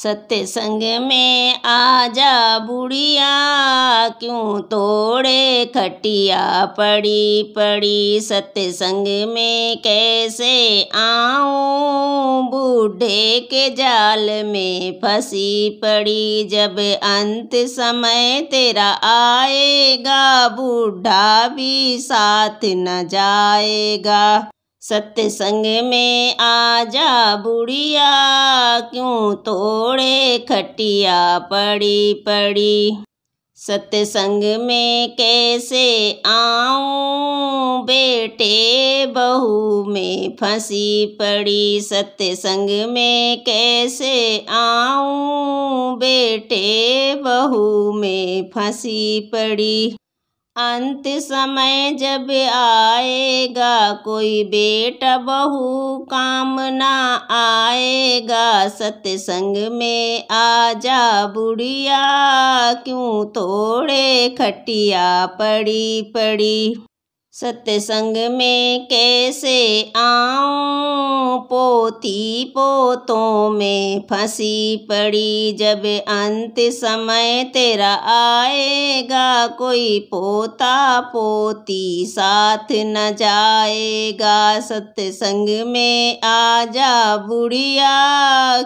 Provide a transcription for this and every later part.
सत्य संग में आजा बुढ़िया क्यों तोड़े खटिया पड़ी पड़ी सत्य संग में कैसे आऊं बूढ़े के जाल में फंसी पड़ी जब अंत समय तेरा आएगा बूढ़ा भी साथ न जाएगा सत्संग में आजा बुढ़िया क्यों तोड़े खटिया पड़ी पड़ी सत्संग में कैसे आऊं बेटे बहू में फंसी पड़ी सत्संग में कैसे आऊं बेटे बहू में फंसी पड़ी अंत समय जब आएगा कोई बेटा बहू काम ना आएगा सत्संग में आ जा बुढ़िया क्यों तोड़े खटिया पड़ी पड़ी सत्संग में कैसे आऊँ पोती पोतों में फंसी पड़ी जब अंत समय तेरा आएगा कोई पोता पोती साथ न जाएगा सत्संग में आ जा बुढ़िया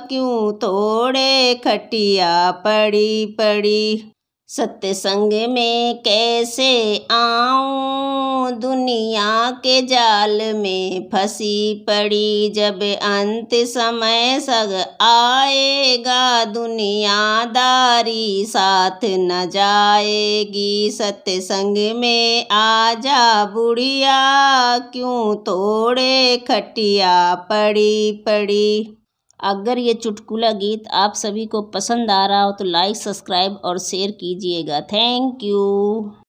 क्यों तोड़े खटिया पड़ी पड़ी सत्संग में कैसे आऊं दुनिया के जाल में फंसी पड़ी जब अंत समय सग आएगा दुनियादारी साथ न जाएगी सत्संग में आजा बुढ़िया क्यों तोड़े खटिया पड़ी पड़ी अगर ये चुटकुला गीत आप सभी को पसंद आ रहा हो तो लाइक सब्सक्राइब और शेयर कीजिएगा थैंक यू